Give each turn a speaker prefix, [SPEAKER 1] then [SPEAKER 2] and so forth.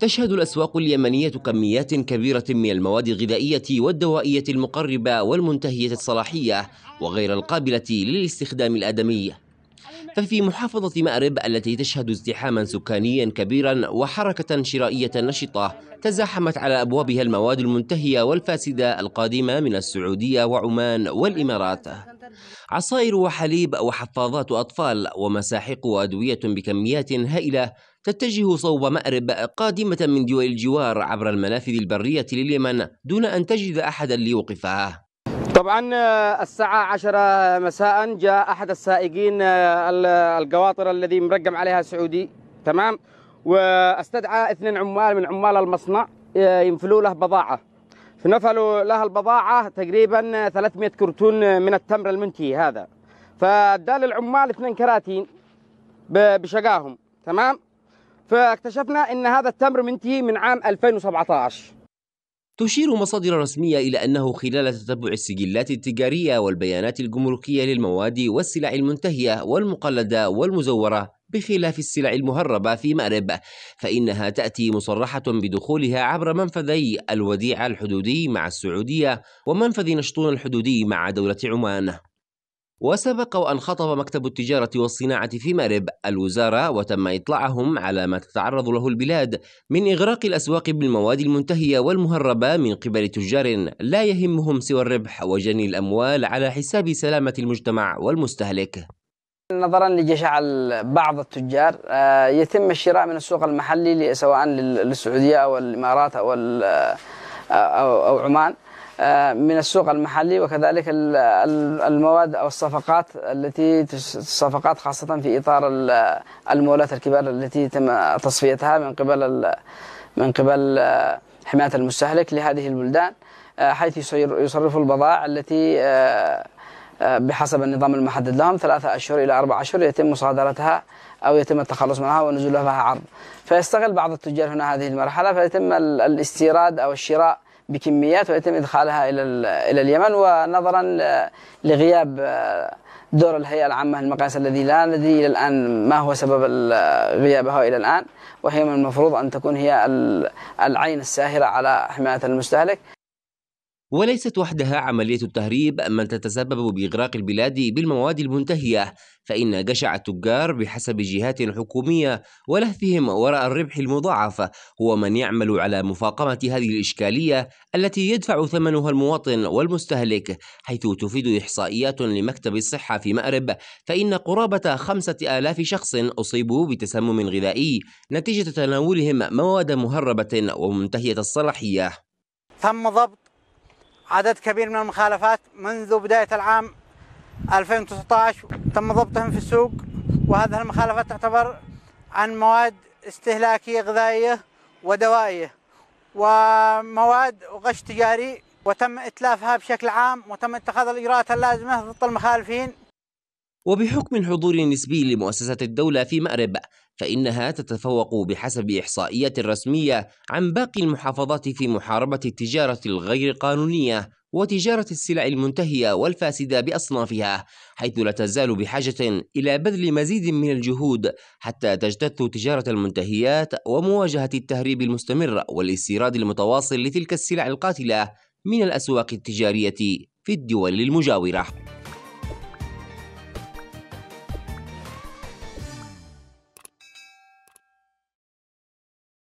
[SPEAKER 1] تشهد الأسواق اليمنية كميات كبيرة من المواد الغذائية والدوائية المقربة والمنتهية الصلاحية وغير القابلة للاستخدام الآدمي ففي محافظة مأرب التي تشهد ازدحاما سكانيا كبيرا وحركة شرائية نشطة تزاحمت على أبوابها المواد المنتهية والفاسدة القادمة من السعودية وعمان والإمارات عصائر وحليب وحفاظات أطفال ومساحق وأدوية بكميات هائلة تتجه صوب مأرب قادمة من دول الجوار عبر المنافذ البرية لليمن دون أن تجد أحدا ليوقفها
[SPEAKER 2] طبعا آه، الساعة عشرة مساء جاء أحد السائقين آه، القواطر الذي مرقم عليها سعودي تمام واستدعى اثنين عمال من عمال المصنع آه، ينفلوا له بضاعة نفلوا لها البضاعة تقريبا 300 كرتون من التمر المنتهي هذا فدال العمال اثنين كراتين بشقاهم تمام فاكتشفنا ان هذا التمر منتهي من عام 2017
[SPEAKER 1] تشير مصادر رسمية إلى أنه خلال تتبع السجلات التجارية والبيانات الجمركية للمواد والسلع المنتهية والمقلدة والمزورة بخلاف السلع المهربة في مأرب فإنها تأتي مصرحة بدخولها عبر منفذي الوديعة الحدودي مع السعودية ومنفذ نشطون الحدودي مع دولة عمان وسبق وأن خطب مكتب التجارة والصناعة في مأرب الوزارة وتم إطلاعهم على ما تتعرض له البلاد من إغراق الأسواق بالمواد المنتهية والمهربة من قبل تجار لا يهمهم سوى الربح وجني الأموال على حساب سلامة المجتمع والمستهلك
[SPEAKER 3] نظرا لجشع بعض التجار آه، يتم الشراء من السوق المحلي سواء للسعوديه او الامارات او آه، او عمان آه، من السوق المحلي وكذلك المواد او الصفقات التي الصفقات خاصه في اطار المولات الكبار التي تم تصفيتها من قبل من قبل حمايه المستهلك لهذه البلدان حيث يصرفوا البضائع التي بحسب النظام المحدد لهم ثلاثة أشهر إلى أربعة أشهر يتم مصادرتها أو يتم التخلص منها ونزول لها عرض فيستغل بعض التجار هنا هذه المرحلة فيتم الاستيراد أو الشراء بكميات ويتم إدخالها إلى إلى اليمن ونظرا لغياب آه، دور الهيئة العامة المقاس الذي لا ندري إلى الآن ما هو سبب غيابها إلى الآن وهي من المفروض أن تكون هي العين الساهرة على حماية المستهلك وليست
[SPEAKER 1] وحدها عملية التهريب من تتسبب بإغراق البلاد بالمواد المنتهية فإن جشع التجار بحسب جهات حكومية ولهفهم وراء الربح المضاعف هو من يعمل على مفاقمة هذه الإشكالية التي يدفع ثمنها المواطن والمستهلك حيث تفيد إحصائيات لمكتب الصحة في مأرب فإن قرابة خمسة آلاف شخص أصيبوا بتسمم غذائي نتيجة تناولهم مواد مهربة ومنتهية الصلاحية
[SPEAKER 3] تم ضبط عدد كبير من المخالفات منذ بداية العام 2019 تم ضبطهم في السوق وهذه المخالفات تعتبر عن مواد استهلاكية غذائية ودوائية ومواد وغش تجاري وتم إتلافها بشكل عام وتم اتخاذ الإجراءات اللازمة ضد المخالفين
[SPEAKER 1] وبحكم الحضور النسبي لمؤسسة الدولة في مأرب فإنها تتفوق بحسب إحصائيات رسمية عن باقي المحافظات في محاربة التجارة الغير قانونية وتجارة السلع المنتهية والفاسدة بأصنافها حيث لا تزال بحاجة إلى بذل مزيد من الجهود حتى تجتث تجارة المنتهيات ومواجهة التهريب المستمر والاستيراد المتواصل لتلك السلع القاتلة من الأسواق التجارية في الدول المجاورة